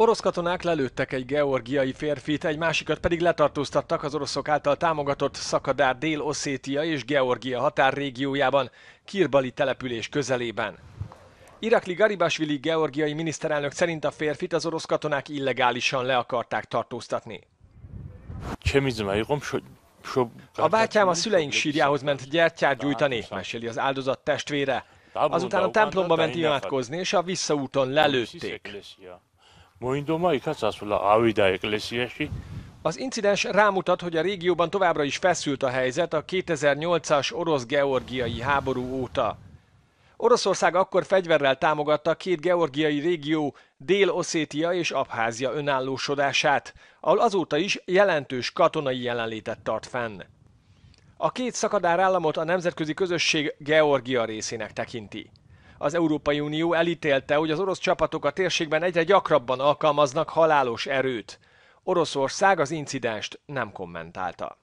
Orosz katonák lelőttek egy georgiai férfit, egy másikat pedig letartóztattak az oroszok által támogatott szakadár Dél-Oszétia és Georgia határrégiójában, Kirbali település közelében. Irakli Garibasvili georgiai miniszterelnök szerint a férfit az orosz katonák illegálisan le akarták tartóztatni. A bátyám a szüleink sírjához ment gyertyát gyújtani, meséli az áldozat testvére. Azután a templomba ment imádkozni, és a visszaúton lelőtték. Moindoma Avida Az incidens rámutat, hogy a régióban továbbra is feszült a helyzet a 2008-as orosz-georgiai háború óta. Oroszország akkor fegyverrel támogatta két georgiai régió Dél-Oszétia és Abházia önállósodását, ahol azóta is jelentős katonai jelenlétet tart fenn. A két szakadár államot a nemzetközi közösség Georgia részének tekinti az Európai Unió elítélte, hogy az orosz csapatok a térségben egyre gyakrabban alkalmaznak halálos erőt. Oroszország az incidenst nem kommentálta.